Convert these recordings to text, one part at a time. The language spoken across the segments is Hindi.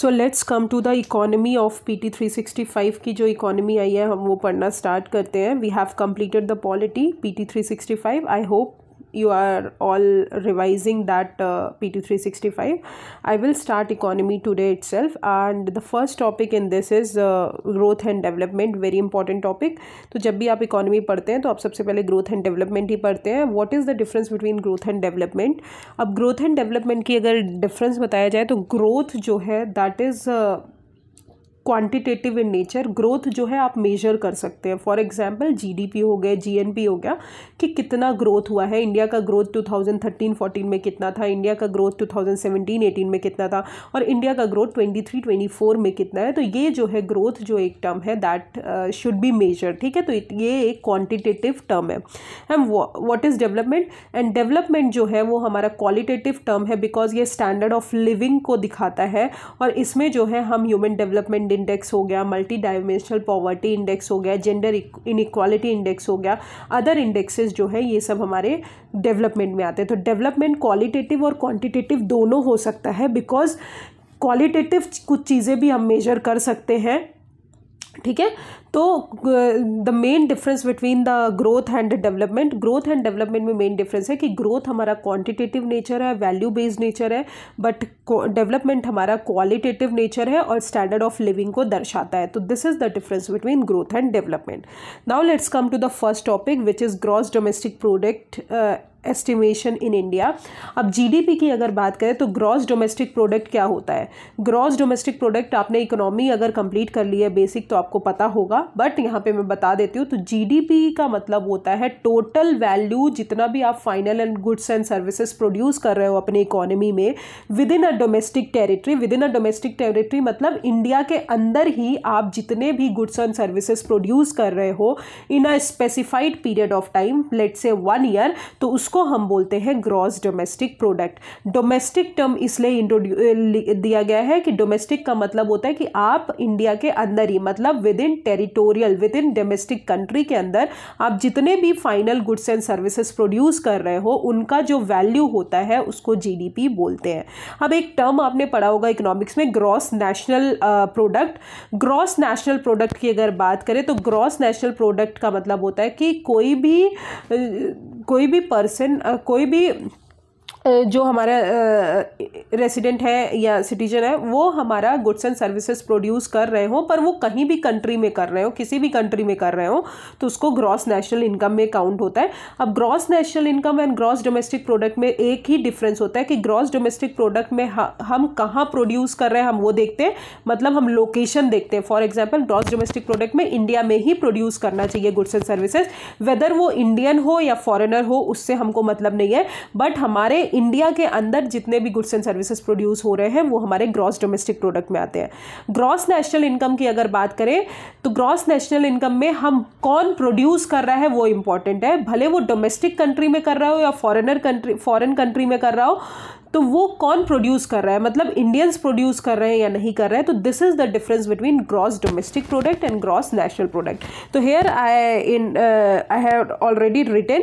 So let's come to the economy of P T three sixty five की जो इकोनॉमी आई है हम वो पढ़ना स्टार्ट करते हैं we have completed the polity P T three sixty five I hope you are all revising that uh, PT365. I will start economy today itself and the first topic in this is uh, growth and development very important topic. तो जब भी आप economy पढ़ते हैं तो आप सबसे पहले growth and development ही पढ़ते हैं What is the difference between growth and development? अब growth and development की अगर difference बताया जाए तो growth जो है that is uh, quantitative in nature growth जो है आप मेजर कर सकते हैं फॉर एग्जाम्पल जीडीपी हो गया जीएनपी हो गया कि कितना ग्रोथ हुआ है इंडिया का ग्रोथ 2013-14 में कितना था इंडिया का ग्रोथ 2017-18 में कितना था और इंडिया का ग्रोथ 23-24 में कितना है तो ये जो है ग्रोथ जो एक टर्म है दैट शुड बी मेजर ठीक है तो ये एक क्वान्टिटेटिव टर्म है um what is development and development जो है वो हमारा क्वालिटेटिव टर्म है बिकॉज ये स्टैंडर्ड ऑफ लिविंग को दिखाता है और इसमें जो है हम ह्यूमन डेवलपमेंट इंडेक्स हो गया मल्टी डायमेंशनल पॉवर्टी इंडेक्स हो गया जेंडर इनक्वालिटी इंडेक्स हो गया अदर इंडेक्सेस जो है ये सब हमारे डेवलपमेंट में आते हैं तो डेवलपमेंट क्वालिटेटिव और क्वांटिटेटिव दोनों हो सकता है बिकॉज क्वालिटेटिव कुछ चीज़ें भी हम मेजर कर सकते हैं ठीक है तो the main difference between the growth and development growth and development में मेन डिफरेंस है कि ग्रोथ हमारा क्वांटिटेटिव नेचर है वैल्यू बेस्ड नेचर है बट डेवलपमेंट हमारा क्वालिटेटिव नेचर है और स्टैंडर्ड ऑफ लिविंग को दर्शाता है तो this is the difference between growth and development now let's come to the first topic which is gross domestic product estimation in India अब जीडीपी की अगर बात करें तो ग्रॉस डोमेस्टिक प्रोडक्ट क्या होता है ग्रॉस डोमेस्टिक प्रोडक्ट आपने इकोनॉमी अगर कंप्लीट कर ली है बेसिक तो आपको पता होगा होगा बट यहाँ पे मैं बता देती हूँ तो जीडीपी का मतलब होता है टोटल वैल्यू जितना भी आप final and goods and services produce कर रहे हो अपनी इकोनॉमी में within a domestic territory within a domestic territory मतलब इंडिया के अंदर ही आप जितने भी गुड्स एंड सर्विसेज प्रोड्यूस कर रहे हो in a specified period of time let's say one year तो उसको हम बोलते हैं gross domestic product domestic term इसलिए दिया गया है कि डोमेस्टिक का मतलब होता है कि आप इंडिया के अंदर ही मतलब within territory territorial within domestic country के अंदर आप जितने भी final goods and services produce कर रहे हो उनका जो वैल्यू होता है उसको जीडीपी बोलते हैं अब एक टर्म आपने पढ़ा होगा इकोनॉमिक्स में gross national product gross national product की अगर बात करें तो ग्रॉस नेशनल प्रोडक्ट का मतलब होता है कि कोई भी कोई भी पर्सन कोई भी जो हमारा रेसिडेंट है या सिटीजन है वो हमारा गुड्स एंड सर्विसेज प्रोड्यूस कर रहे हो पर वो कहीं भी कंट्री में कर रहे हो किसी भी कंट्री में कर रहे हो तो उसको ग्रॉस नेशनल इनकम में काउंट होता है अब gross national income and gross domestic product में एक ही डिफरेंस होता है कि ग्रॉस डोमेस्टिक प्रोडक्ट में हम कहाँ प्रोड्यूस कर रहे हैं हम वो देखते हैं मतलब हम लोकेशन देखते हैं for example gross domestic product में इंडिया में ही प्रोड्यूस करना चाहिए गुड्स एंड सर्विसेज वेदर वो इंडियन हो या फॉरेनर हो उससे हमको मतलब नहीं है बट हमारे इंडिया के अंदर जितने भी गुड्स एंड सर्विसेज प्रोड्यूस हो रहे हैं वो हमारे ग्रॉस डोमेस्टिक प्रोडक्ट में आते हैं ग्रॉस नेशनल इनकम की अगर बात करें तो ग्रॉस नेशनल इनकम में हम कौन प्रोड्यूस कर रहा है वो इंपॉर्टेंट है भले वो डोमेस्टिक कंट्री में कर रहा हो या फॉरेनर कंट्री फॉरेन कंट्री में कर रहा हो तो वो कौन प्रोड्यूस कर रहा है मतलब इंडियंस प्रोड्यूस कर रहे हैं या नहीं कर रहे हैं तो this is the difference between gross domestic product and gross national product तो here I in I have already written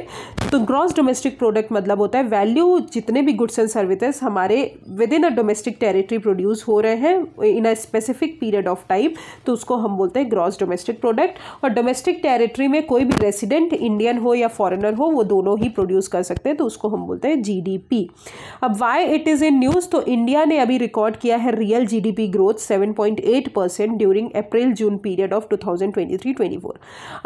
तो ग्रॉस डोमेस्टिक प्रोडक्ट मतलब होता है वैल्यू जितने भी गुड्स एंड सर्विसेज हमारे within a domestic territory produce हो रहे हैं in a specific period of time तो उसको हम बोलते हैं ग्रॉस डोमेस्टिक प्रोडक्ट और डोमेस्टिक टेरिटरी में कोई भी रेसिडेंट इंडियन हो या फॉरेनर हो वो दोनों ही प्रोड्यूस कर सकते हैं तो उसको हम बोलते हैं जी अब why why it is in news तो इंडिया ने अभी रिकॉर्ड किया है real GDP growth 7.8 percent during April June period of 2023-24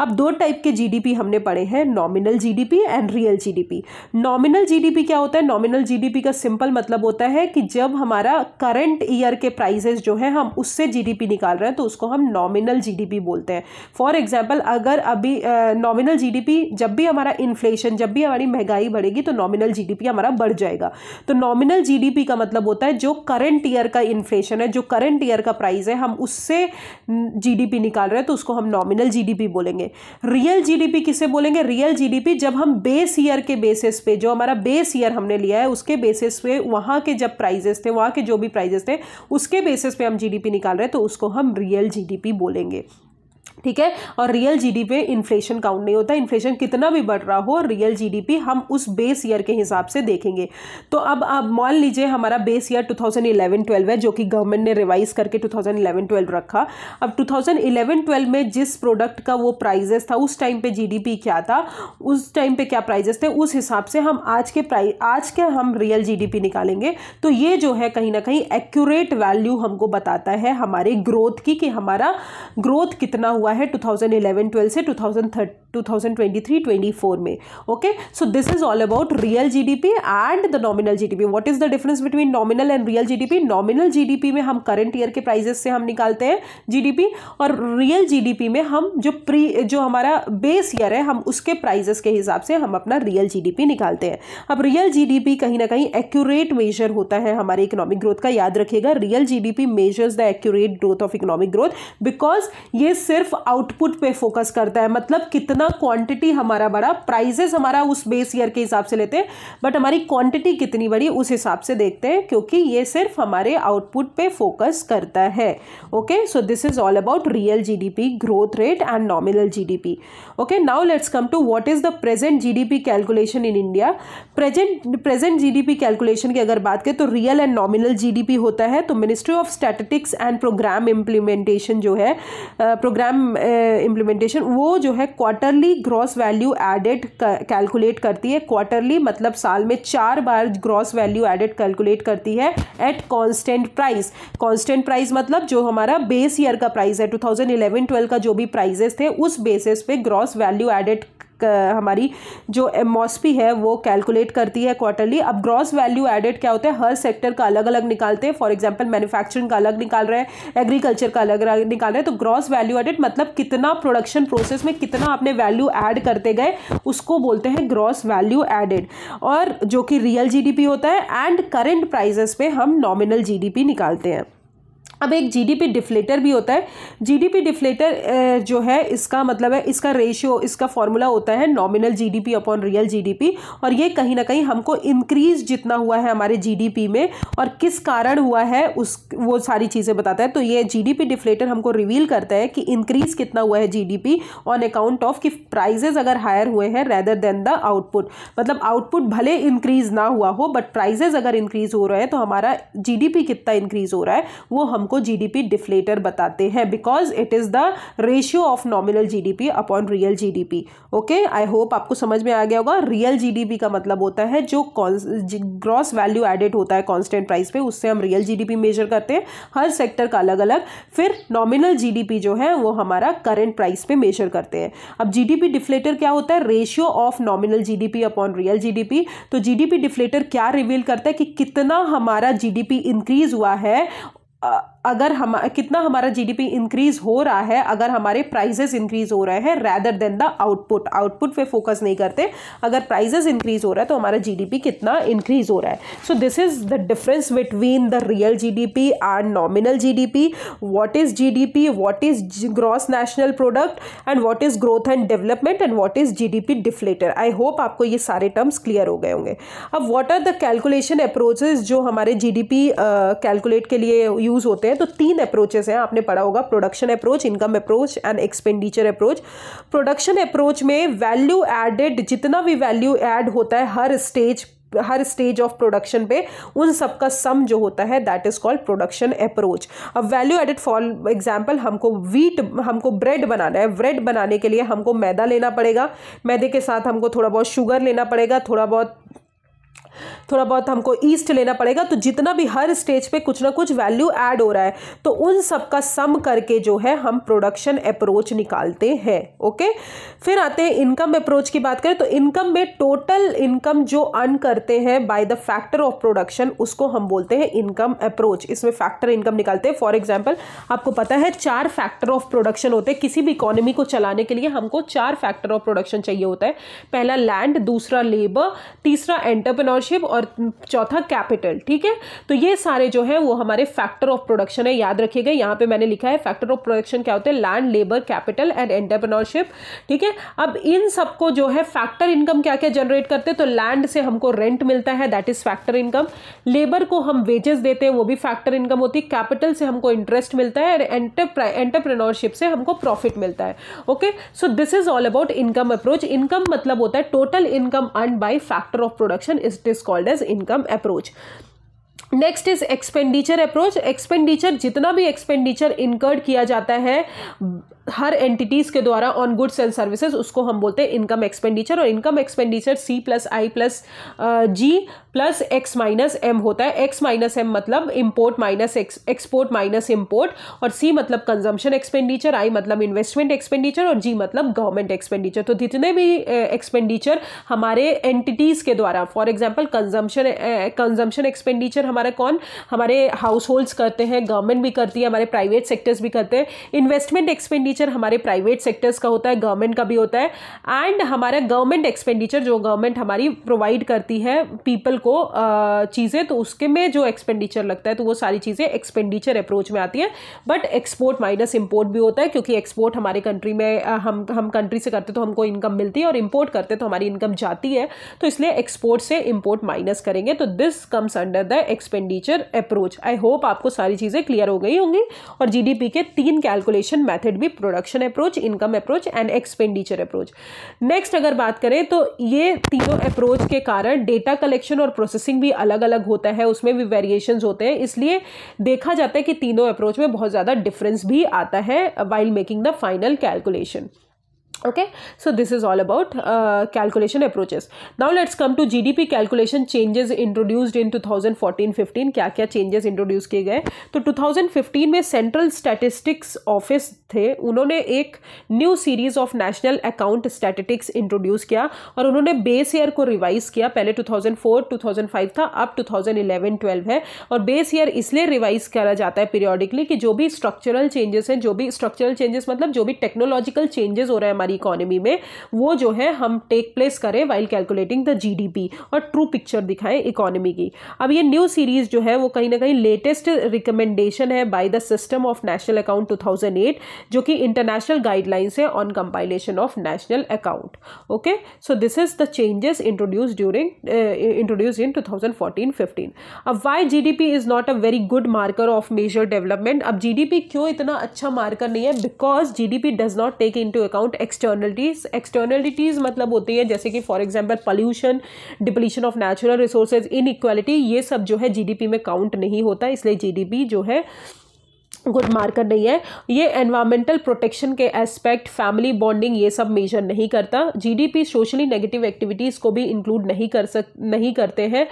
अब दो टाइप के जीडीपी हमने पढ़े हैं nominal GDP and real GDP nominal GDP क्या होता है नॉमिनल जीडीपी का सिंपल मतलब होता है कि जब हमारा करंट ईयर के प्राइजेस जो है हम उससे पी निकाल रहे हैं तो उसको हम नॉमिनल पी बोलते हैं फॉर एग्जाम्पल अगर अभी नॉमिनल uh, पी जब भी हमारा इन्फ्लेशन जब भी हमारी महंगाई बढ़ेगी तो नॉमिनल पी हमारा बढ़ जाएगा तो नॉमिनल नॉमिनल जीडीपी का मतलब होता है जो करंट ईयर का इन्फ्लेशन है जो करंट ईयर का प्राइस है हम उससे जीडीपी निकाल रहे हैं तो उसको हम नॉमिनल जीडीपी बोलेंगे रियल जीडीपी किसे बोलेंगे रियल जीडीपी जब हम बेस ईयर के बेसिस पे जो हमारा बेस ईयर हमने लिया है उसके बेसिस पे वहाँ के जब प्राइजेस थे वहाँ के जो भी प्राइजेस थे उसके बेसिस पे हम जी निकाल रहे हैं तो उसको हम रियल जी बोलेंगे ठीक है और real GDP inflation count नहीं होता इन्फ्लेशन कितना भी बढ़ रहा हो रियल जीडीपी हम उस बेस ईयर के हिसाब से देखेंगे तो अब आप मान लीजिए हमारा बेस ईयर 2011-12 है जो कि गवर्नमेंट ने रिवाइज करके 2011-12 रखा अब 2011-12 में जिस प्रोडक्ट का वो प्राइजेस था उस टाइम पे जी क्या था उस टाइम पर क्या प्राइजेस थे उस हिसाब से हम आज के प्राइज आज के हम रियल जी निकालेंगे तो ये जो है कहीं ना कहीं एक्यूरेट वैल्यू हमको बताता है हमारे ग्रोथ की कि हमारा ग्रोथ कितना हुआ हुआ है 2011-12 से 2023-24 में okay so this is all about real GDP and the nominal GDP what is the difference between nominal and real GDP nominal GDP में हम करंट ईयर के प्राइजेस से हम निकालते हैं जीडीपी और रियल जीडीपी में हम जो प्री जो हमारा बेस ईयर है हम उसके प्राइजेस के हिसाब से हम अपना रियल जीडीपी निकालते हैं अब रियल जीडीपी कहीं ना कहीं एक्यूरेट मेजर होता है हमारे इकोनॉमिक ग्रोथ का याद रखिएगा real GDP measures the accurate growth of economic growth because ये सिर्फ आउटपुट पे फोकस करता है मतलब कितना क्वांटिटी हमारा बड़ा प्राइजेस हमारा उस बेस ईयर के हिसाब से लेते हैं बट हमारी क्वांटिटी कितनी बड़ी उस हिसाब से देखते हैं क्योंकि ये सिर्फ हमारे आउटपुट पे फोकस करता है okay so this is all about real G growth rate and nominal G okay now let's come to what is the present G calculation in India present present G calculation की अगर बात करें तो रियल एंड नॉमिनल जी होता है तो ministry of statistics and programme implementation जो है प्रोग्राम इम्प्लीमेंटेशन वो जो है quarterly gross value added calculate करती है क्वार्टरली मतलब साल में चार बार ग्रॉस वैल्यू एडेड कैलकुलेट करती है at constant price constant price मतलब जो हमारा बेस ईयर का प्राइस है 2011-12 का जो भी प्राइजेस थे उस बेसिस पे ग्रॉस वैल्यू एडेड हमारी जो एमॉसपी है वो कैलकुलेट करती है क्वार्टरली अब ग्रॉस वैल्यू एडेड क्या होता है हर सेक्टर का अलग अलग निकालते हैं फॉर एग्जाम्पल मैन्युफैक्चरिंग का अलग निकाल रहे हैं एग्रीकल्चर का अलग निकाल रहे हैं तो ग्रॉस वैल्यू एडेड मतलब कितना प्रोडक्शन प्रोसेस में कितना आपने वैल्यू एड करते गए उसको बोलते हैं ग्रॉस वैल्यू एडेड और जो कि रियल जी होता है एंड करेंट प्राइजेस पे हम नॉमिनल जी निकालते हैं अब एक जीडीपी डिफ्लेटर भी होता है जीडीपी डिफ्लेटर जो है इसका मतलब है इसका रेशियो इसका फॉर्मूला होता है nominal GDP upon real GDP और ये कहीं ना कहीं हमको इंक्रीज जितना हुआ है हमारे जीडीपी में और किस कारण हुआ है उस वो सारी चीज़ें बताता है तो ये जीडीपी डिफ्लेटर हमको रिवील करता है कि इंक्रीज कितना हुआ है जी ऑन अकाउंट ऑफ कि प्राइजेज अगर हायर हुए हैं रैदर देन द आउटपुट मतलब आउटपुट भले इंक्रीज ना हुआ हो बट प्राइजेज अगर इंक्रीज हो रहे हैं तो हमारा जी कितना इंक्रीज हो रहा है वो हम को जीडीपी डिफ्लेटर बताते हैं because it is the ratio of nominal GDP upon real GDP okay I hope आपको समझ में आ गया होगा रियल जीडीपी का मतलब होता है जो ग्रॉस वैल्यू एडेड होता है कॉन्स्टेंट प्राइस पे उससे हम रियल जीडीपी मेजर करते हैं हर सेक्टर का अलग अलग फिर नॉमिनल जीडीपी जो है वो हमारा करेंट प्राइस पे मेजर करते हैं अब जीडीपी डिफ्लेटर क्या होता है ratio of nominal GDP upon real GDP तो जीडीपी डिफ्लेटर क्या रिवील करता है कि कितना हमारा जीडीपी इंक्रीज हुआ है अगर हम कितना हमारा जीडीपी इंक्रीज हो रहा है अगर हमारे प्राइजेस इंक्रीज हो रहे हैं rather than the output output पे फोकस नहीं करते अगर प्राइजेस इंक्रीज हो रहा है तो हमारा जीडीपी कितना इंक्रीज हो रहा है so this is the difference between the real GDP and nominal GDP what is GDP what is gross national product and what is growth and development and what is G deflator I hope आपको ये सारे टर्म्स क्लियर हो गए होंगे अब what are the calculation approaches जो हमारे जीडीपी कैलकुलेट uh, के लिए यूज होते हैं हैं तो तीन अप्रोचेस हैं आपने पढ़ा होगा production approach income approach and expenditure approach production approach में वैल्यू एडेड जितना भी वैल्यू एड होता है हर स्टेज हर स्टेज ऑफ प्रोडक्शन पे उन सब का सम जो होता है that is called production approach अब वैल्यू एडेड फॉर एग्जांपल हमको वीट हमको ब्रेड बनाना है ब्रेड बनाने के लिए हमको मैदा लेना पड़ेगा मैदे के साथ हमको थोड़ा बहुत शुगर लेना पड़ेगा थोड़ा बहुत थोड़ा बहुत हमको ईस्ट लेना पड़ेगा तो जितना भी हर स्टेज पे कुछ ना कुछ वैल्यू ऐड हो रहा है तो उन सब का सम करके जो है हम प्रोडक्शन अप्रोच निकालते हैं ओके फिर आते हैं इनकम अप्रोच की बात करें तो इनकम में टोटल इनकम जो अर्न करते हैं by the factor of production उसको हम बोलते हैं इनकम अप्रोच इसमें फैक्टर इनकम निकालते हैं फॉर एग्जाम्पल आपको पता है चार फैक्टर ऑफ प्रोडक्शन होते हैं किसी भी इकोनॉमी को चलाने के लिए हमको चार फैक्टर ऑफ प्रोडक्शन चाहिए होता है पहला लैंड दूसरा लेबर तीसरा एंटरप्रनोरशिप मेंबरशिप और चौथा कैपिटल ठीक है तो ये सारे जो है वो हमारे फैक्टर ऑफ प्रोडक्शन है याद रखिएगा यहाँ पे मैंने लिखा है फैक्टर ऑफ प्रोडक्शन क्या होते हैं land labour capital and entrepreneurship ठीक है अब इन सबको जो है फैक्टर इनकम क्या क्या जनरेट करते हैं तो लैंड से हमको रेंट मिलता है that is factor income labour को हम वेजेस देते हैं वो भी फैक्टर इनकम होती है कैपिटल से हमको इंटरेस्ट मिलता है एंटरप्रेनोरशिप से हमको प्रॉफिट मिलता है okay so this is all about income approach income मतलब होता है total income earn by factor of production is this is called as income approach next is expenditure approach expenditure जितना भी एक्सपेंडिचर इनकर्ड किया जाता है हर एंटिटीज़ के द्वारा ऑन गुड्स एंड सर्विसेज उसको हम बोलते हैं इनकम एक्सपेंडिचर और income expenditure C plus I plus G plus X minus M होता है एक्स माइनस एम मतलब import minus X export minus import और सी मतलब कंजम्पशन एक्सपेंडिचर आई मतलब इन्वेस्टमेंट एक्सपेंडिचर और जी मतलब गवर्नमेंट एक्सपेंडिचर तो जितने भी एक्सपेंडिचर हमारे एंटिटीज़ के द्वारा for example consumption consumption expenditure हमारा कौन हमारे हाउस होल्ड्स करते हैं गवर्नमेंट भी करती है हमारे प्राइवेट सेक्टर्स भी करते हैं इन्वेस्टमेंट एक्सपेंडिचर हमारे प्राइवेट सेक्टर्स का होता है गवर्नमेंट का भी होता है एंड हमारा गवर्नमेंट एक्सपेंडिचर जो गवर्नमेंट हमारी प्रोवाइड करती है पीपल को चीज़ें तो उसके में जो एक्सपेंडिचर लगता है तो वो सारी चीज़ें एक्सपेंडिचर अप्रोच में आती हैं बट एक्सपोर्ट माइनस इम्पोर्ट भी होता है क्योंकि एक्सपोर्ट हमारे कंट्री में हम हम कंट्री से करते तो हमको इनकम मिलती है और इम्पोर्ट करते तो हमारी इनकम जाती है तो इसलिए एक्सपोर्ट से इम्पोर्ट माइनस करेंगे तो this comes under the expenditure approach I hope आपको सारी चीज़ें क्लियर हो गई होंगी और जीडीपी के तीन कैलकुलेशन मैथड भी production approach income approach and expenditure approach next अगर बात करें तो ये तीनों अप्रोच के कारण डेटा कलेक्शन और और प्रोसेसिंग भी अलग अलग होता है उसमें भी वेरिएशन होते हैं इसलिए देखा जाता है कि तीनों अप्रोच में बहुत ज़्यादा डिफरेंस भी आता है while making the final calculation okay so this is all about uh, calculation approaches now let's come to gdp calculation changes introduced in 2014-15 kya kya changes introduce kiye gaye to 2015 mein central statistics office the unhone ek new series of national account statistics introduce kiya aur unhone base year ko revise kiya pehle 2004 2005 tha ab 2011-12 hai aur base year isliye revise kara jata hai periodically ki jo bhi structural changes हैं jo bhi structural changes matlab jo bhi technological changes ho rahe हैं हमारी इकोनॉमी में वो जो है हम टेक प्लेस करें वाइल कैलकुलेटिंग द जीडीपी और ट्रू पिक्चर दिखाएं इकोनॉमी की अब ये न्यू सीरीज़ जो है वो कहीं ना कहीं लेटेस्ट रिकमेंडेशन है by the system of national account 2008 जो कि इंटरनेशनल गाइडलाइंस है on compilation of national account okay so this is the changes introduce during introduce in two thousand अब why GDP is not a very good marker of major development अब जीडीपी क्यों इतना अच्छा मार्कर नहीं है because GDP does not take to account ex externalities externalities मतलब होती है जैसे कि for example pollution depletion of natural resources इन ये सब जो है जी में काउंट नहीं होता इसलिए जी जो है गुड मार्कर नहीं है ये एनवायरमेंटल प्रोटेक्शन के एस्पेक्ट फैमिली बॉन्डिंग ये सब मेजर नहीं करता जीडीपी सोशली नेगेटिव एक्टिविटीज़ को भी इंक्लूड नहीं कर सक नहीं करते हैं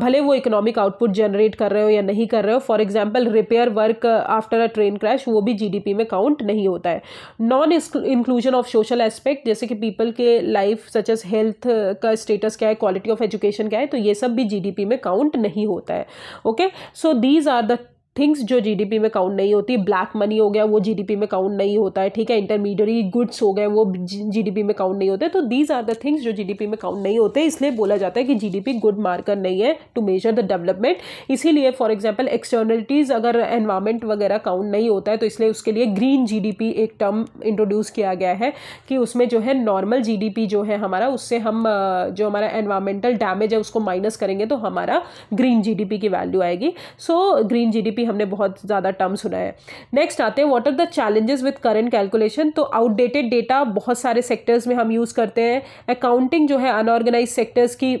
भले वो इकोनॉमिक आउटपुट जनरेट कर रहे हो या नहीं कर रहे हो for example repair work after a train crash वो भी जी में काउंट नहीं होता है non inclusion of social aspect जैसे कि पीपल के लाइफ सच एज हेल्थ का स्टेटस क्या है क्वालिटी ऑफ एजुकेशन क्या है तो ये सब भी जी में काउंट नहीं होता है okay so these are the things जो जीडीपी में काउंट नहीं होती ब्लैक मनी हो गया वो जीडीपी में काउंट नहीं होता है ठीक है इंटरमीडियरी गुड्स हो गए वो जीडीपी में काउंट नहीं होते तो दीज आर द थिंग्स जो जीडीपी में काउंट नहीं होते इसलिए बोला जाता है कि जीडीपी गुड मार्कर नहीं है टू मेजर द डेवलपमेंट इसीलिए फॉर एग्जाम्पल एक्सटर्नलिटीज़ अगर एनवायरमेंट वगैरह काउंट नहीं होता है तो इसलिए उसके लिए ग्रीन जी एक टर्म इंट्रोड्यूस किया गया है कि उसमें जो है नॉर्मल जी जो है हमारा उससे हम जो हमारा एनवायरमेंटल डैमेज है उसको माइनस करेंगे तो हमारा ग्रीन जी की वैल्यू आएगी सो ग्रीन जी भी हमने बहुत ज़्यादा टर्म सुना है नेक्स्ट आते हैं what are the challenges with current calculation तो आउटडेटेड डेटा बहुत सारे सेक्टर्स में हम यूज़ करते हैं अकाउंटिंग जो है अनऑर्गेनाइज सेक्टर्स की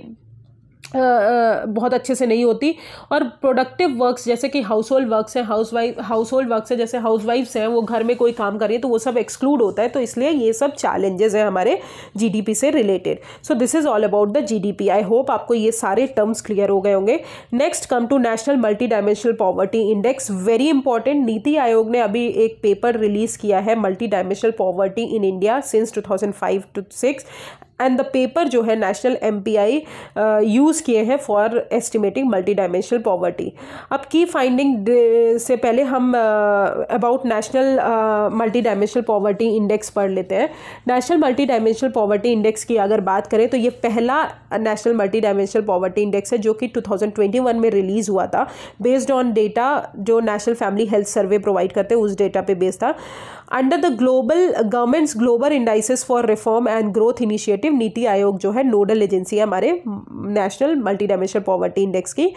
बहुत अच्छे से नहीं होती और प्रोडक्टिव वर्क्स जैसे कि हाउस होल्ड वर्क्स हैं housewife household works है जैसे हाउस वाइफ्स हैं वो घर में कोई काम करें तो वो सब एक्सक्लूड होता है तो इसलिए ये सब चैलेंजेस हैं हमारे जीडीपी से related so this is all about the GDP I hope आपको ये सारे टर्म्स क्लियर हो गए होंगे next come to national multi dimensional poverty index very important NITI Aayog ने अभी एक पेपर रिलीज़ किया है मल्टी डायमेंशनल पॉवर्टी इन India since two thousand five to six and the paper जो है national M P I use किए हैं for estimating multi dimensional poverty अब की फाइंडिंग से पहले हम about national multi dimensional poverty index पढ़ लेते हैं national multi dimensional poverty index की अगर बात करें तो ये पहला national multi dimensional poverty index है जो कि टू थाउजेंड ट्वेंटी वन में रिलीज़ हुआ था बेस्ड ऑन डेटा जो national family health survey provide करते हैं उस डेटा पे बेस्ड था under the global governments global indices for reform and growth initiative नीति आयोग जो है नोडल एजेंसी है हमारे national multi dimensional poverty index की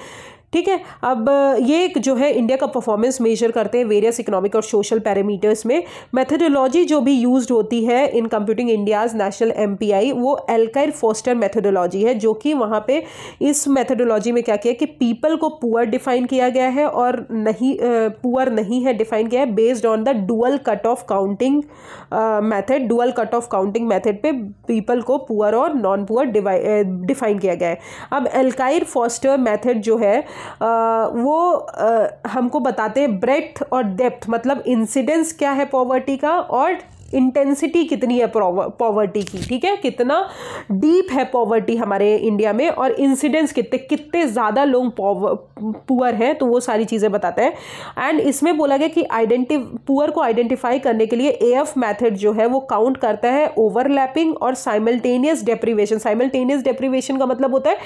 ठीक है अब ये एक जो है इंडिया का परफॉर्मेंस मेजर करते हैं वेरियस इकोनॉमिक और सोशल पैरामीटर्स में मैथडोलॉजी जो भी यूज होती है in computing India's national M वो एल्काइर फोस्टर मैथडोलॉजी है जो कि वहाँ पे इस मैथडोलॉजी में क्या किया कि पीपल को पुअर डिफाइन किया गया है और नहीं पुअर नहीं है डिफाइन किया है based on the dual cut off counting method dual cut off counting method पे पीपल को पुअर और नॉन पुअर डिफाइन किया गया है अब एल्काइर फोस्टर मैथड जो है वो हमको बताते हैं ब्रेथ और डेप्थ मतलब इंसिडेंस क्या है पॉवर्टी का और इंटेंसिटी कितनी है पॉवर्टी की ठीक है कितना डीप है पॉवर्टी हमारे इंडिया में और इंसिडेंस कितने कितने ज़्यादा लोग पुअर हैं तो वो सारी चीज़ें बताते हैं एंड इसमें बोला गया कि आइडेंटि पुअर को आइडेंटिफाई करने के लिए ए एफ मैथड जो है वो काउंट करता है ओवरलैपिंग और साइमल्टेनियस डेप्रीवेशन साइमल्टेनियस डेप्रीवेशन का मतलब होता है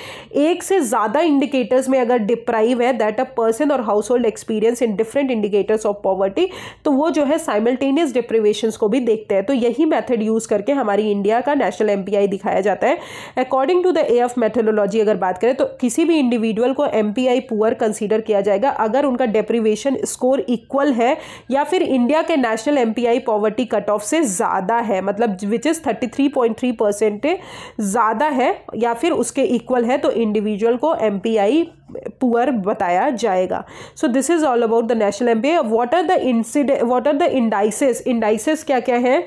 एक से ज़्यादा इंडिकेटर्स में अगर डिप्राइव है दैट अ पर्सन और household experience in different indicators of poverty तो वो जो है साइमल्टेनियस डिप्रीवेशन को भी देखते हैं तो यही मेथड यूज़ करके हमारी इंडिया का नेशनल एमपीआई दिखाया जाता है according to the A of methodology अगर बात करें तो किसी भी इंडिविजुअल को एम पुअर कंसिडर किया जाएगा अगर उनका डेप्रीवेशन स्कोर इक्वल है या फिर इंडिया के national M poverty cut off से ज़्यादा है मतलब which is thirty three point three percent ज़्यादा है या फिर उसके इक्वल है तो इंडिविजुअल को एम पुअर बताया जाएगा so this is all about the national M P I what are the incident what are the indices indices क्या क्या हैं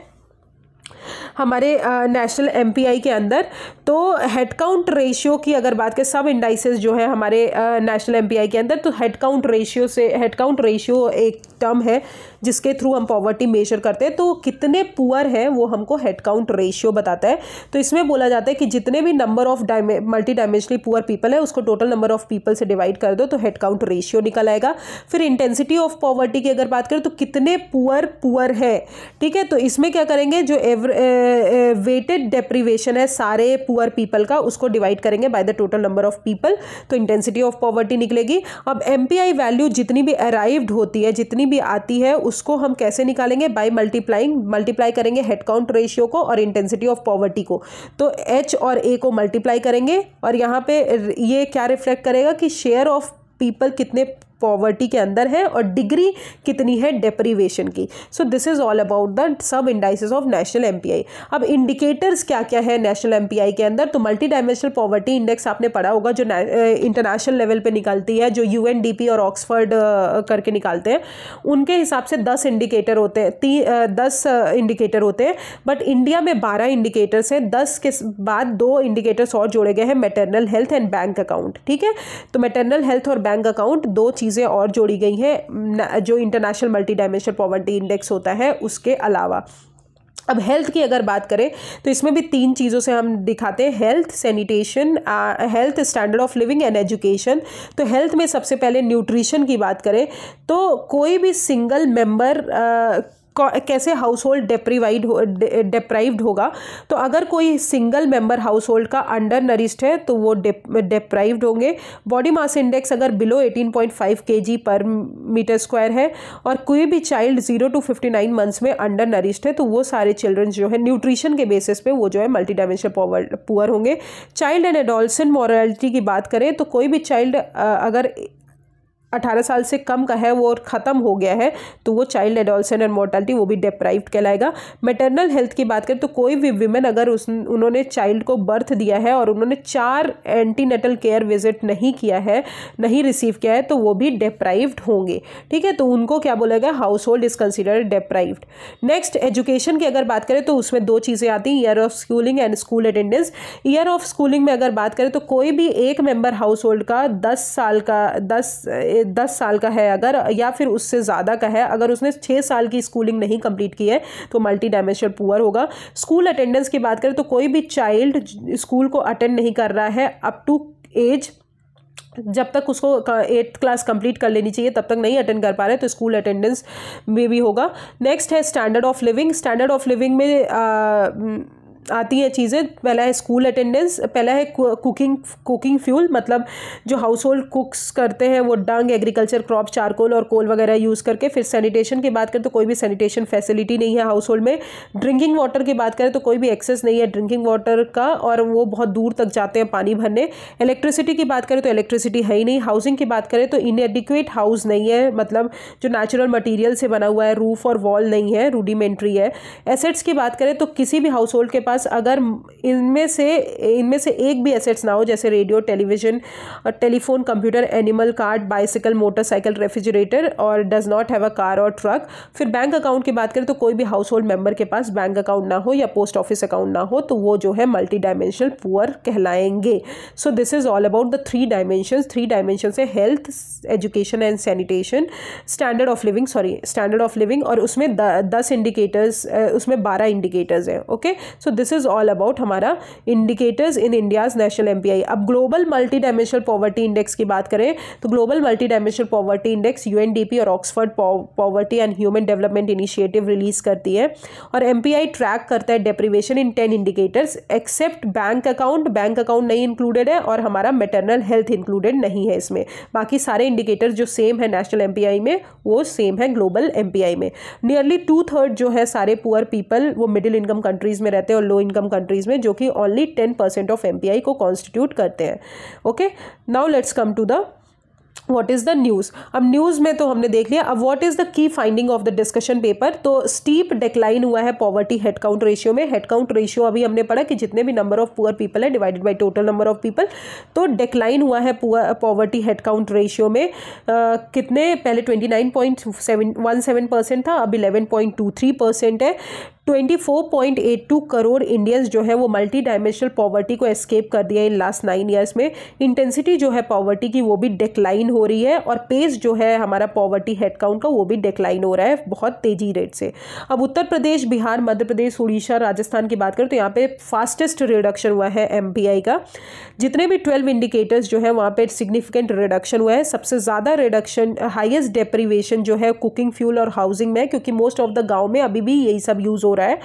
हमारे नेशनल एमपीआई के अंदर तो हेड काउंट रेशियो की अगर बात करें सब इंडाइसेस जो है हमारे नेशनल एमपीआई के अंदर तो हेड काउंट रेशियो से हेड काउंट रेशियो एक टर्म है जिसके थ्रू हम पॉवर्टी मेजर करते हैं तो कितने पुअर हैं वो हमको हेड काउंट रेशियो बताता है तो इसमें बोला जाता है कि जितने भी number of multidimensionally poor people है उसको टोटल नंबर ऑफ पीपल से डिवाइड कर दो तो हेड काउंट रेशियो निकल आएगा फिर इंटेंसिटी ऑफ पॉवर्टी की अगर बात करें तो कितने पुअर पुअर है ठीक है तो इसमें क्या करेंगे जो वेटेड डेप्रीवेशन है सारे पुअर पीपल का उसको डिवाइड करेंगे by the total number of people तो इंटेंसिटी ऑफ पॉवर्टी निकलेगी अब एम वैल्यू जितनी भी अराइव्ड होती है जितनी भी आती है उस उसको हम कैसे निकालेंगे बाय मल्टीप्लाइंग मल्टीप्लाई करेंगे हेड काउंट रेशियो को और इंटेंसिटी ऑफ पॉवर्टी को तो एच और ए को मल्टीप्लाई करेंगे और यहाँ पे ये क्या रिफ्लेक्ट करेगा कि शेयर ऑफ पीपल कितने पॉवर्टी के अंदर है और डिग्री कितनी है डेप्रीवेशन की so this is all about the sub indices of national M अब इंडिकेटर्स क्या क्या है नेशनल एम के अंदर तो मल्टी डायमेंशनल पॉवर्टी इंडेक्स आपने पढ़ा होगा जो इंटरनेशनल लेवल पर निकलती है जो यू और ऑक्सफर्ड करके निकालते हैं उनके हिसाब से दस इंडिकेटर होते हैं तीन दस इंडिकेटर होते हैं बट इंडिया में बारह इंडिकेटर्स हैं दस के बाद दो इंडिकेटर्स और जोड़े गए हैं maternal health and bank account ठीक है तो मेटरनल हेल्थ और बैंक अकाउंट दो चीज़ चीज़ें और जोड़ी गई हैं जो international multi dimensional poverty index होता है उसके अलावा अब हेल्थ की अगर बात करें तो इसमें भी तीन चीज़ों से हम दिखाते हैं health sanitation health standard of living and education तो हेल्थ में सबसे पहले न्यूट्रिशन की बात करें तो कोई भी सिंगल मेंबर कैसे हाउस होल्ड डिप्रीवाइड हो डेप्राइव्ड होगा तो अगर कोई सिंगल मेंबर हाउस होल्ड का अंडर नरिश्ड है तो वो डिप्राइव्ड डेप्राइव्ड होंगे बॉडी मास इंडेक्स अगर बिलो 18.5 केजी पर मीटर स्क्वायर है और कोई भी child zero to fifty nine months में अंडर नरिश्ड है तो वो सारे चिल्ड्रन जो है न्यूट्रिशन के बेसिस पे वो जो है मल्टी डायमेंशनल पुअर होंगे चाइल्ड एंड एडोल्सन मॉरलिटी की बात करें तो कोई भी चाइल्ड अगर अठारह साल से कम का है वो और ख़त्म हो गया है तो वो चाइल्ड एडोल्सन एंड मोर्टालिटी वो भी डिप्राइव्ड कहलाएगा मेटरनल हेल्थ की बात करें तो कोई भी वीमेन अगर उस उन्होंने चाइल्ड को बर्थ दिया है और उन्होंने चार एंटीनेटल केयर विजिट नहीं किया है नहीं रिसीव किया है तो वो भी डिप्राइव्ड होंगे ठीक है तो उनको क्या बोलेगा household is consider deprived next education की अगर बात करें तो उसमें दो चीज़ें आती हैं year of schooling and school attendance year of schooling में अगर बात करें तो कोई भी एक मेम्बर हाउस होल्ड का दस साल का दस दस साल का है अगर या फिर उससे ज़्यादा का है अगर उसने छः साल की स्कूलिंग नहीं कंप्लीट की है तो मल्टी डायमेंशनल पुअर होगा स्कूल अटेंडेंस की बात करें तो कोई भी चाइल्ड स्कूल को अटेंड नहीं कर रहा है अप टू एज जब तक उसको एट्थ क्लास कंप्लीट कर लेनी चाहिए तब तक नहीं अटेंड कर पा रहे तो स्कूल अटेंडेंस में भी होगा नेक्स्ट है standard of living standard of living में आ, आती है चीज़ें पहला है स्कूल अटेंडेंस पहला है कुकिंग कुकिंग फ्यूल मतलब जो हाउस होल्ड कुक्स करते हैं वो डंग एग्रीकल्चर क्रॉप चारकोल और कोल वगैरह यूज़ करके फिर सैनिटेशन की बात करें तो कोई भी सैनिटेशन फैसिलिटी नहीं है हाउस होल्ड में ड्रिंकिंग वाटर की बात करें तो कोई भी एक्सेस नहीं है ड्रिंकिंग वाटर का और वो बहुत दूर तक जाते हैं पानी भरने इलेक्ट्रिसिटी की बात करें तो इलेक्ट्रिसिटी है ही नहीं हाउसिंग की बात करें तो इनएडिक्वेट हाउस नहीं है मतलब जो नेचुरल मटीरियल से बना हुआ है रूफ और वॉल नहीं है रूडीमेंट्री है एसेट्स की बात करें तो किसी भी हाउस होल्ड के पास पास अगर इनमें से इनमें से एक भी एसेट्स ना हो जैसे radio television telephone computer animal card bicycle motorcycle refrigerator और does not have a car और ट्रक फिर बैंक अकाउंट की बात करें तो कोई भी हाउस होल्ड मेंबर के पास बैंक अकाउंट ना हो या पोस्ट ऑफिस अकाउंट ना हो तो वो जो है मल्टी डायमेंशनल पुअर कहलाएंगे so this is all about the three dimension three dimension है health education and sanitation standard of living sorry standard of living और उसमें द, दस इंडिकेटर्स उसमें बारह इंडिकेटर्स हैं okay so this this is all about हमारा indicators in India's national M अब global multi dimensional poverty index की बात करें तो global multi dimensional poverty index U और Oxford poverty and human development initiative release करती है और एम ट्रैक करता है deprivation in ten indicators except bank account bank account नहीं इंक्लूडेड है और हमारा मेटरनल हेल्थ इंक्लूडेड नहीं है इसमें बाकी सारे इंडिकेटर्स जो सेम है नेशनल एम में वो सेम है ग्लोबल एम में नियरली टू थर्ड जो है सारे पुअर पीपल वो मिडिल इनकम कंट्रीज़ में रहते हैं और लो इनकम कंट्रीज़ में जो कि only ten percent of M को कॉन्स्टिट्यूट करते हैं okay now let's come to the what is the news अब न्यूज़ में तो हमने देख लिया अब what is the key finding of the discussion paper तो स्टीप डिक्लाइन हुआ है पॉवर्टी हेड काउंट रेशियो में हेड काउंट रेशियो अभी हमने पढ़ा कि जितने भी नंबर ऑफ पुअर पीपल है divided by total number of people तो डिक्लाइन हुआ है पॉवर्टी हेड काउंट रेशियो में आ, कितने पहले twenty nine point seven one seven percent था अब eleven point two three percent है 24.82 करोड़ इंडियंस जो है वो मल्टी डायमेंशनल पॉवर्टी को एस्केप कर दिया इन लास्ट नाइन ईयर्स में इंटेंसिटी जो है पॉवर्टी की वो भी डिक्लाइन हो रही है और पेस जो है हमारा पॉवर्टी हेड काउंट का वो भी डिक्लाइन हो रहा है बहुत तेज़ी रेट से अब उत्तर प्रदेश बिहार मध्य प्रदेश उड़ीसा राजस्थान की बात करें तो यहाँ पे फास्टेस्ट रिडक्शन हुआ है एम का जितने भी ट्वेल्व इंडिकेटर्स जो है वहाँ पर सिग्निफिकेंट रिडक्शन हुआ है सबसे ज़्यादा रिडक्शन हाइएस्ट डेप्रीवेशन जो है कुकिंग फ्यूल और हाउसिंग में क्योंकि मोस्ट ऑफ द गाँव में अभी भी यही सब यूज़ हो रहा है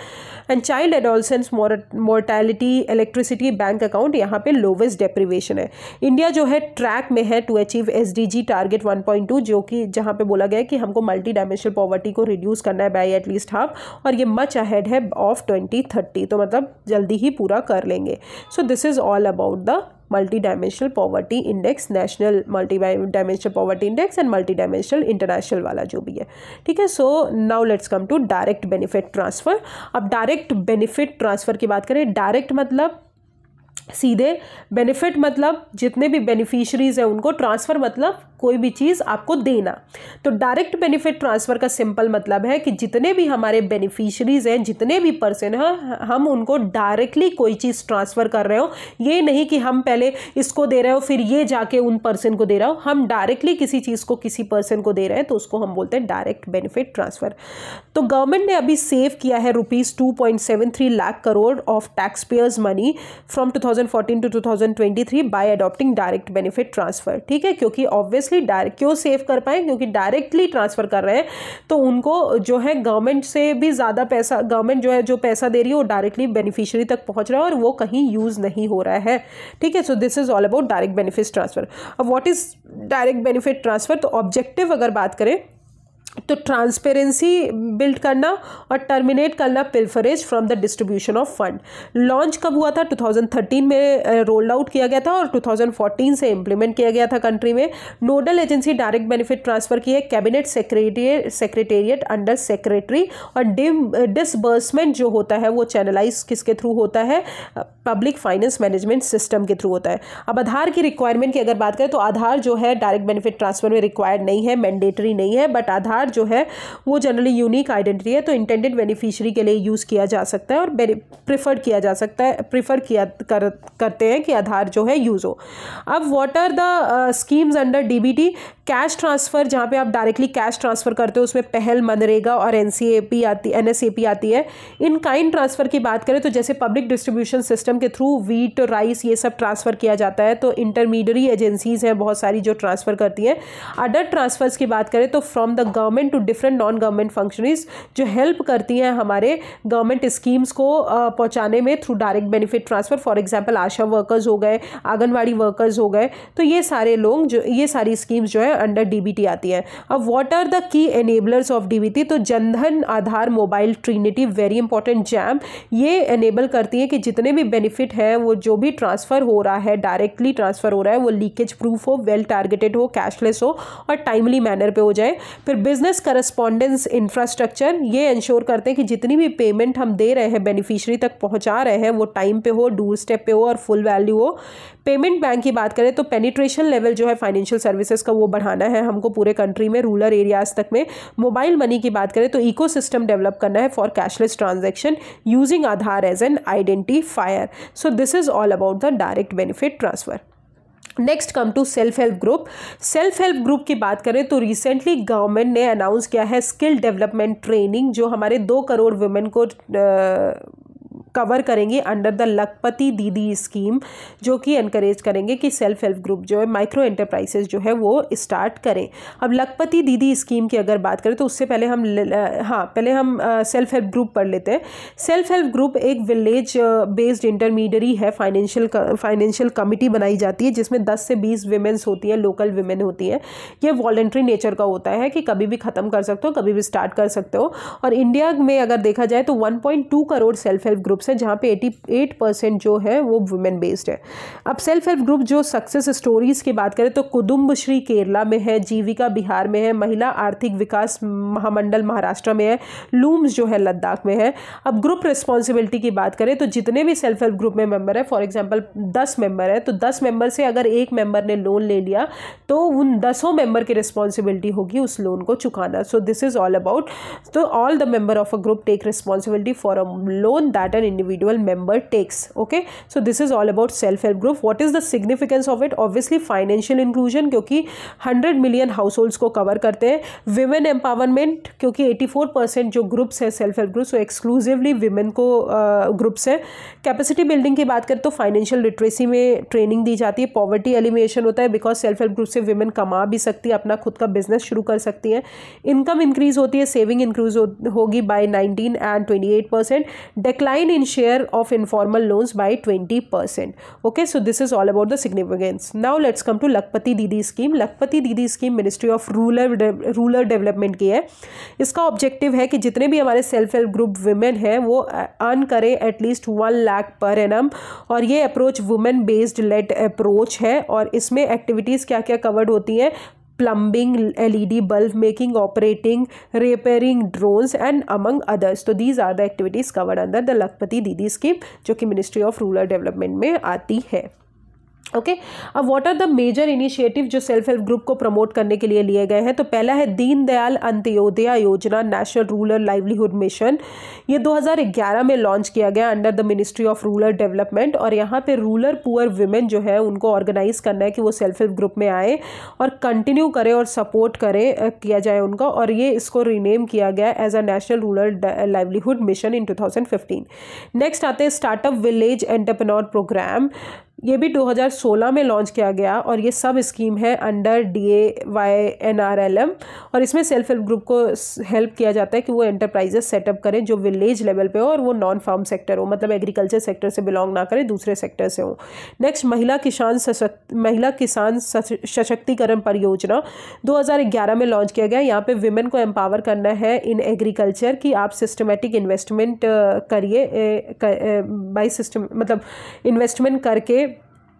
and child adolescence mortality electricity bank account यहाँ पे लोवेस्ट डेप्रीवेशन है इंडिया जो है ट्रैक में है to achieve S G target 1.2 जो कि जहाँ पे बोला गया कि हमको मल्टी डायमेंशनल पॉवर्टी को रिड्यूस करना है बाई एटलीस्ट हाफ और ये मच अहेड है ऑफ ट्वेंटी थर्टी तो मतलब जल्दी ही पूरा कर लेंगे so this is all about the multi dimensional poverty index national multi dimensional poverty index and multi dimensional international वाला जो भी है ठीक है so now let's come to direct benefit transfer अब डायरेक्ट बेनिफिट ट्रांसफ़र की बात करें डायरेक्ट मतलब सीधे बेनिफिट मतलब जितने भी बेनिफिशरीज़ हैं उनको ट्रांसफ़र मतलब कोई भी चीज़ आपको देना तो डायरेक्ट बेनिफिट ट्रांसफ़र का सिंपल मतलब है कि जितने भी हमारे बेनिफिशरीज़ हैं जितने भी पर्सन हैं हम उनको डायरेक्टली कोई चीज़ ट्रांसफ़र कर रहे हो ये नहीं कि हम पहले इसको दे रहे हो फिर ये जाके उन पर्सन को दे रहा हो हम डायरेक्टली किसी चीज़ को किसी पर्सन को दे रहे हैं तो उसको हम बोलते हैं डायरेक्ट बेनिफिट ट्रांसफ़र तो गवर्नमेंट ने अभी सेव किया है rupees two lakh crore of taxpayers money from to 2014 to 2023 by adopting direct benefit transfer ठीक है क्योंकि ऑब्वियसली डायरेक्ट क्यों सेव कर पाए क्योंकि डायरेक्टली ट्रांसफ़र कर रहे हैं तो उनको जो है गवर्नमेंट से भी ज़्यादा पैसा गवर्नमेंट जो है जो पैसा दे रही है वो डायरेक्टली बेनिफिशियरी तक पहुंच रहा है और वो कहीं यूज़ नहीं हो रहा है ठीक है so this is all about direct benefit transfer अब what is direct benefit transfer तो ऑब्जेक्टिव अगर बात करें तो ट्रांसपेरेंसी बिल्ड करना और टर्मिनेट करना pilferage from the distribution of fund launch कब हुआ था 2013 में uh, आउट किया गया था और 2014 से इम्प्लीमेंट किया गया था कंट्री में nodal agency direct benefit transfer की है cabinet secretary secretariat under secretary और डिम डिसबर्समेंट जो होता है वो चैनलाइज किसके थ्रू होता है पब्लिक फाइनेंस मैनेजमेंट सिस्टम के थ्रू होता है अब आधार की रिक्वायरमेंट की अगर बात करें तो आधार जो है डायरेक्ट बेनिफिट ट्रांसफ़र में रिक्वायर्ड नहीं है मैंडेटरी नहीं है बट आधार आर जो है वो जनरली यूनिक आइडेंटिटी है तो इंटेंडेड बेनिफिशियरी के लिए यूज़ किया जा सकता है और प्रिफर्ड किया जा सकता है प्रिफर किया कर, करते हैं कि आधार जो है यूज़ हो अब what are the schemes under D cash transfer जहाँ पे आप डायरेक्टली कैश ट्रांसफ़र करते हो उसमें पहल मनरेगा और एन आती एन एस आती है इन काइंड ट्रांसफ़र की बात करें तो जैसे पब्लिक डिस्ट्रीब्यूशन सिस्टम के थ्रू वीट राइस ये सब ट्रांसफ़र किया जाता है तो इंटरमीडियरी एजेंसीज़ हैं बहुत सारी जो ट्रांसफ़र करती हैं अदर ट्रांसफ़र्स की बात करें तो from the government to different non government functionaries जो हेल्प करती हैं हमारे गवर्नमेंट स्कीम्स को पहुँचाने में through direct benefit transfer for example ASHA workers हो गए आंगनबाड़ी वर्कर्स हो गए तो ये सारे लोग जो ये सारी स्कीम्स जो है अंडर डीबीटी आती है अब what are the key enablers of DBT तो Jan Dhan Aadhaar mobile trinity very important JAM ये एनेबल करती है कि जितने भी बेनिफिट हैं वो जो भी ट्रांसफ़र हो रहा है डायरेक्टली ट्रांसफ़र हो रहा है वो लीकेज प्रूफ हो वेल टारगेटेड हो कैशलेस हो और टाइमली मैनर पर हो जाए फिर बिजनेस करस्पॉन्डेंस इंफ्रास्ट्रक्चर ये इंश्योर करते हैं कि जितनी भी पेमेंट हम दे रहे हैं बेनिफिशरी तक पहुंचा रहे हैं वो टाइम पे हो डूर स्टेप पे हो और फुल वैल्यू हो पेमेंट बैंक की बात करें तो पेनिट्रेशन लेवल जो है फाइनेंशियल सर्विसेज का वो बढ़ा बढ़ाना है हमको पूरे कंट्री में रूरल एरियाज़ तक में मोबाइल मनी की बात करें तो इको डेवलप करना है for cashless transaction using Aadhaar as an identifier so this is all about the direct benefit transfer next come to self help group self help group की बात करें तो रिसेंटली गवर्नमेंट ने अनाउंस किया है स्किल डेवलपमेंट ट्रेनिंग जो हमारे दो करोड़ वुमेन को कवर करेंगे under the Lakhpati Didi scheme जो कि इनक्रेज करेंगे कि सेल्फ हेल्प ग्रुप जो है माइक्रो एंटरप्राइजेज जो है वो स्टार्ट करें अब लखपति दीदी स्कीम की अगर बात करें तो उससे पहले हम हाँ पहले हम सेल्फ हेल्प ग्रुप पढ़ लेते हैं सेल्फ हेल्प ग्रुप एक विलेज बेस्ड इंटरमीडियरी है फाइनेंशियल फाइनेंशियल कमिटी बनाई जाती है जिसमें दस से बीस वेमेंस होती हैं लोकल वेमेन होती हैं यह वॉल्ट्री नेचर का होता है कि कभी भी ख़त्म कर सकते हो कभी भी स्टार्ट कर सकते हो और इंडिया में अगर देखा जाए तो one crore self help group groups हैं जहाँ पे 88 परसेंट जो है वो वुमेन बेस्ड है अब सेल्फ हेल्प ग्रुप जो सक्सेस स्टोरीज़ की बात करें तो कुदुम्ब श्री केरला में है जीविका बिहार में है महिला आर्थिक विकास महामंडल महाराष्ट्र में है लूम्स जो है लद्दाख में है अब ग्रुप रिस्पॉन्सिबिलिटी की बात करें तो जितने भी सेल्फ हेल्प ग्रुप में मेम्बर है फॉर एग्जाम्पल दस मेम्बर है तो दस मेम्बर से अगर एक मेम्बर ने लोन ले लिया तो उन दसों मेम्बर की रिस्पॉन्सिबिलिटी होगी उस लोन को चुकाना so this is all about तो all the member of a group take responsibility for a loan that an individual member takes okay so this is all about self help group what is the significance of it obviously financial inclusion kyunki 100 million households ko cover karte hain women empowerment kyunki 84% jo groups hai self help groups so exclusively women ko uh, groups hai capacity building ki baat kare to financial literacy mein training di jati hai poverty elimination hota hai because self help group se women कमा भी सकती है अपना खुद का बिजनेस शुरू कर सकती हैं इनकम इंक्रीज होती है saving increase hogi by 19 and 28 decline decline in share of informal loans by 20%. Okay, so this is all about the significance. Now let's come to Lakpati Didi scheme. Lakpati Didi scheme ministry of rural rural development की है इसका ऑब्जेक्टिव है कि जितने भी हमारे सेल्फ हेल्प ग्रुप वुमेन हैं वो अर्न करें एटलीस्ट वन लाख पर एनम और ये approach women based led approach है और इसमें एक्टिविटीज़ क्या क्या कवर्ड होती हैं plumbing, LED bulb making, operating, repairing drones and among others. So these are the activities covered under the Lakpati Didi scheme जो कि Ministry of Rural Development में आती है ओके अब what are the major initiative जो सेल्फ हेल्प ग्रुप को प्रमोट करने के लिए लिए गए हैं तो पहला है दीनदयाल अंत्योदया योजना नेशनल रूरल लाइवलीहुड मिशन ये 2011 में लॉन्च किया गया under the ministry of rural development और यहाँ पे रूरल पुअर वुमेन जो है उनको ऑर्गेनाइज करना है कि वो सेल्फ हेल्प ग्रुप में आए और कंटिन्यू करें और सपोर्ट करें किया जाए उनका और ये इसको रीनेम किया गया as a national rural livelihood mission in two next आते हैं स्टार्टअप विलेज एंटरप्रनोर प्रोग्राम ये भी 2016 में लॉन्च किया गया और ये सब स्कीम है under D A Y N R L M और इसमें सेल्फ हेल्प ग्रुप को हेल्प किया जाता है कि वो एंटरप्राइजेस सेटअप करें जो विलेज लेवल पे हो और वो नॉन फार्म सेक्टर हो मतलब एग्रीकल्चर सेक्टर से बिलोंग ना करें दूसरे सेक्टर से हो नेक्स्ट महिला किसान सशक्त महिला किसान सशक्तिकरण परियोजना दो में लॉन्च किया गया यहाँ पर विमेन को एम्पावर करना है इन एग्रीकल्चर कि आप सिस्टमेटिक इन्वेस्टमेंट करिए बाई सिस्टम मतलब इन्वेस्टमेंट करके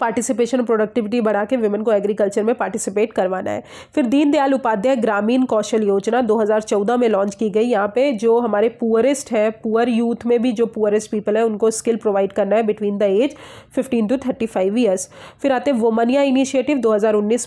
पार्टिसिपेशन प्रोडक्टिविटी बढ़ा के वुमेन को एग्रीकल्चर में पार्टिसिपेट करवाना है फिर दीनदयाल उपाध्याय ग्रामीण कौशल योजना 2014 में लॉन्च की गई यहाँ पे जो हमारे पुअरेस्ट है पुअर यूथ में भी जो पुअरेस्ट पीपल है उनको स्किल प्रोवाइड करना है between the age fifteen to five years फिर आते हैं वोमनिया इनिशिएटिव दो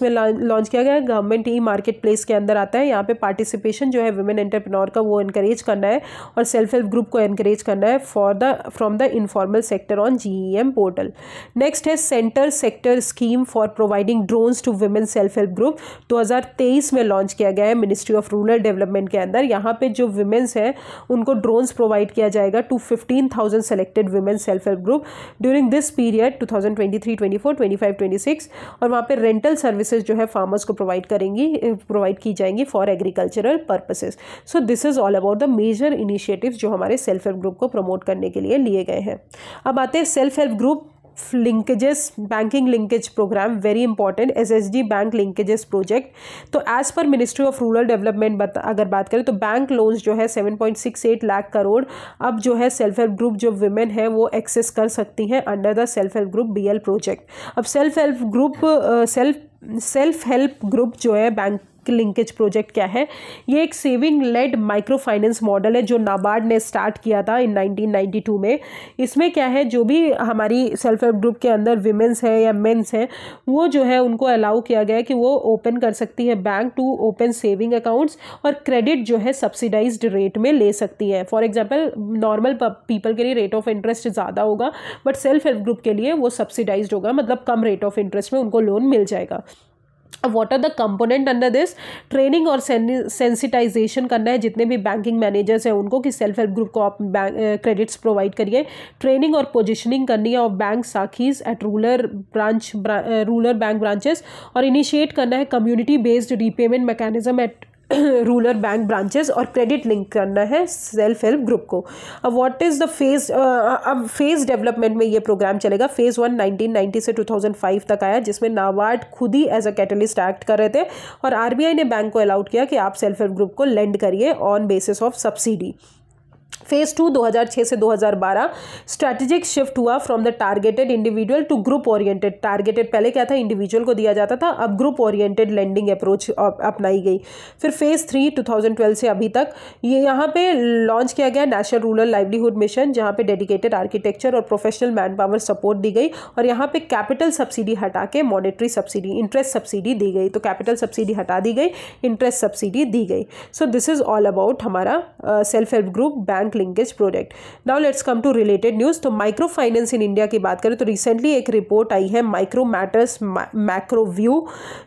में लॉन्च किया गया गवर्नमेंट ई मार्केट प्लेस के अंदर आता है यहाँ पे पार्टिसिपेशन जो है वुमेन एंटरप्रेन्योर का वो इनक्रेज करना है और सेल्फ हेल्प ग्रुप को इनक्रेज करना है for the from the informal sector on G portal next है cent centre sector scheme for providing drones to women self help group 2023 में लॉन्च किया गया है मिनिस्ट्री ऑफ रूरल डेवलपमेंट के अंदर यहाँ पे जो वुमेन्स हैं उनको ड्रोन्स प्रोवाइड किया जाएगा to fifteen thousand selected women self help group during this period two thousand twenty three twenty four twenty five twenty six और वहाँ पर रेंटल सर्विसेज जो है फार्मर्स को प्रोवाइड करेंगी प्रोवाइड की जाएंगी for agricultural purposes so this is all about the major initiative जो हमारे सेल्फ हेल्प ग्रुप को प्रमोट करने के लिए लिए गए हैं अब आते हैं self help group linkages banking linkage programme very important S S D bank linkages project तो as per ministry of rural development अगर बात करें तो बैंक लोन्स जो है seven point six eight lakh crore अब जो है सेल्फ हेल्प ग्रुप जो वुमेन है वो एक्सेस कर सकती हैं under the self help group B L project अब self help group self self help group जो है बैंक लिंकेज प्रोजेक्ट क्या है ये एक saving led micro finance model है जो नाबार्ड ने स्टार्ट किया था इन 1992 में इसमें क्या है जो भी हमारी सेल्फ हेल्प ग्रुप के अंदर विमेंस है या मेंस हैं वो जो है उनको अलाउ किया गया है कि वो ओपन कर सकती है bank to open saving accounts और क्रेडिट जो है सब्सिडाइज रेट में ले सकती हैं फॉर एग्जाम्पल नॉर्मल पीपल के लिए रेट ऑफ इंटरेस्ट ज़्यादा होगा बट सेल्फ हेल्प ग्रुप के लिए वो सब्सिडाइज होगा मतलब कम रेट ऑफ इंटरेस्ट में उनको लोन मिल जाएगा what are the component under this training और सेंसिटाइजेशन करना है जितने भी बैंकिंग मैनेजर्स हैं उनको कि सेल्फ हेल्प ग्रुप को आप क्रेडिट्स प्रोवाइड करिए ट्रेनिंग और पोजिशनिंग करनी है of bank sakhis at rural branch rural bank branches और इनिशिएट करना है community based repayment mechanism at rural bank branches और क्रेडिट लिंक करना है सेल्फ हेल्प ग्रुप को अब व्हाट इज़ द फेज अब फेज डेवलपमेंट में ये प्रोग्राम चलेगा फेज़ वन 1990 से 2005 तक आया जिसमें नाबार्ड खुद ही एज अ कैटलिस्ट एक्ट कर रहे थे और आरबीआई ने बैंक को अलाउड किया कि आप सेल्फ हेल्प ग्रुप को लेंड करिए on basis of subsidy phase two 2006 से 2012 स्ट्रेटेजिक शिफ्ट हुआ from the targeted individual to group oriented targeted पहले क्या था इंडिविजुअल को दिया जाता था अब ग्रुप ओरिएंटेड लैंडिंग अप्रोच अपनाई गई फिर फेज़ थ्री 2012 से अभी तक ये यहाँ पे लॉन्च किया गया नेशनल रूरल लाइवलीहुड मिशन जहाँ पे डेडिकेटेड आर्किटेक्चर और प्रोफेशनल मैन पावर सपोर्ट दी गई और यहाँ पे कैपिटल सब्सिडी हटा के मॉनिटरी सब्सिडी इंटरेस्ट सब्सिडी दी गई तो कैपिटल सब्सिडी हटा दी गई इंटरेस्ट सब्सिडी दी गई so this is all about हमारा self help group bank bank linkage project now let's come to related news तो माइक्रो फाइनेंस इन इंडिया की बात करें तो रिसेंटली एक रिपोर्ट आई है micro matters macro view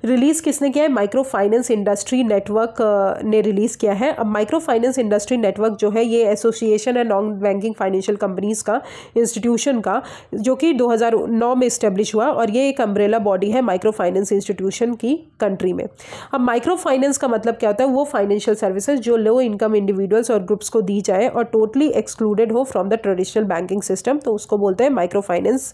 release किसने किया है माइक्रो फाइनेंस इंडस्ट्री नेटवर्क ने रिलीज़ किया है अब माइक्रो फाइनेंस इंडस्ट्री नेटवर्क जो है ये एसोसिएशन है नॉन बैंकिंग फाइनेंशियल कंपनीज़ का इंस्टीट्यूशन का जो कि 2009 में स्टेब्लिश हुआ और ये एक अम्ब्रेला बॉडी है माइक्रो फाइनेंस इंस्टीट्यूशन की कंट्री में अब माइक्रो फाइनेंस का मतलब क्या होता है वो फाइनेंशियल सर्विसेज जो लो इनकम इंडिविजुअल्स और ग्रुप्स को दी जाए और टोटली एक्सक्लूडेड हो from the traditional banking system तो उसको बोलते हैं माइक्रो फाइनेंस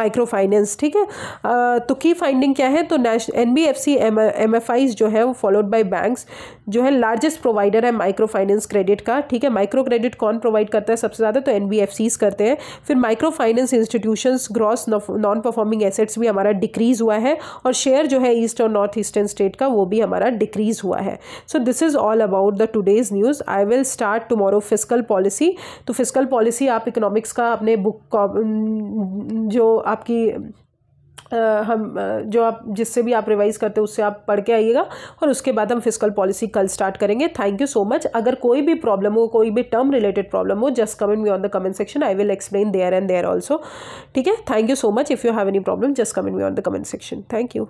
माइक्रो फाइनेंस ठीक है uh, तो की फाइंडिंग क्या है तो N B F C M F Is जो है वो फॉलोड बाई बैंक्स जो है लार्जेस्ट प्रोवाइडर है माइक्रो फाइनेंस क्रेडिट का ठीक है माइक्रो क्रेडिट कौन प्रोवाइड करता है सबसे ज़्यादा तो एन करते हैं फिर micro finance institutions gross non performing assets भी हमारा डिक्रीज हुआ है और शेयर जो है ईस्ट और नॉर्थ ईस्टर्न स्टेट का वो भी हमारा डिक्रीज हुआ है so this is all about the today's news I will start tomorrow physical policy तो फिजिकल पॉलिसी आप इकोनॉमिक्स का अपने बुक um, जो आपकी हम जो आप जिससे भी आप रिवाइज़ करते हो उससे आप पढ़ के आइएगा और उसके बाद हम फिजिकल पॉलिसी कल स्टार्ट करेंगे थैंक यू सो मच अगर कोई भी प्रॉब्लम हो कोई भी टर्म रिलेटेड प्रॉब्लम हो just comment me on the comment section I will explain there and there also ठीक है thank you so much if you have any problem just comment me on the comment section thank you